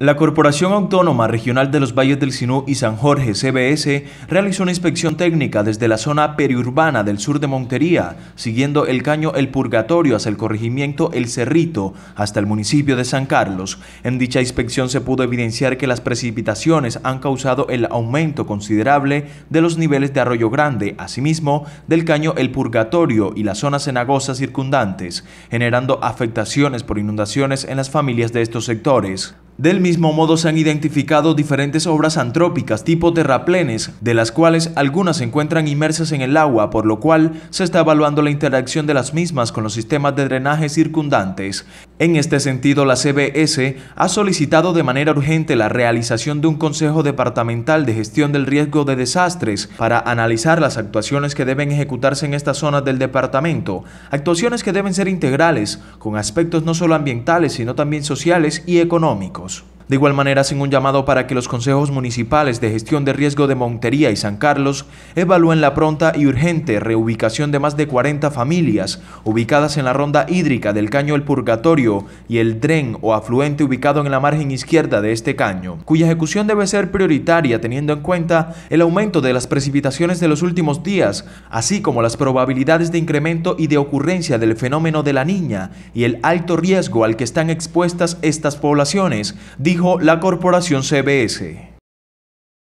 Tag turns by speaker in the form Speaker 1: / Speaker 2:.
Speaker 1: La Corporación Autónoma Regional de los Valles del Sinú y San Jorge, CBS, realizó una inspección técnica desde la zona periurbana del sur de Montería, siguiendo el caño El Purgatorio hacia el corregimiento El Cerrito, hasta el municipio de San Carlos. En dicha inspección se pudo evidenciar que las precipitaciones han causado el aumento considerable de los niveles de Arroyo Grande, asimismo del caño El Purgatorio y las zonas cenagosas circundantes, generando afectaciones por inundaciones en las familias de estos sectores. Del mismo modo se han identificado diferentes obras antrópicas tipo terraplenes, de las cuales algunas se encuentran inmersas en el agua, por lo cual se está evaluando la interacción de las mismas con los sistemas de drenaje circundantes. En este sentido, la CBS ha solicitado de manera urgente la realización de un Consejo Departamental de Gestión del Riesgo de Desastres para analizar las actuaciones que deben ejecutarse en estas zonas del departamento, actuaciones que deben ser integrales, con aspectos no solo ambientales, sino también sociales y económicos. De igual manera, hacen un llamado para que los consejos municipales de gestión de riesgo de Montería y San Carlos evalúen la pronta y urgente reubicación de más de 40 familias ubicadas en la ronda hídrica del caño El Purgatorio y el dren o afluente ubicado en la margen izquierda de este caño, cuya ejecución debe ser prioritaria teniendo en cuenta el aumento de las precipitaciones de los últimos días, así como las probabilidades de incremento y de ocurrencia del fenómeno de la niña y el alto riesgo al que están expuestas estas poblaciones, dijo la corporación CBS.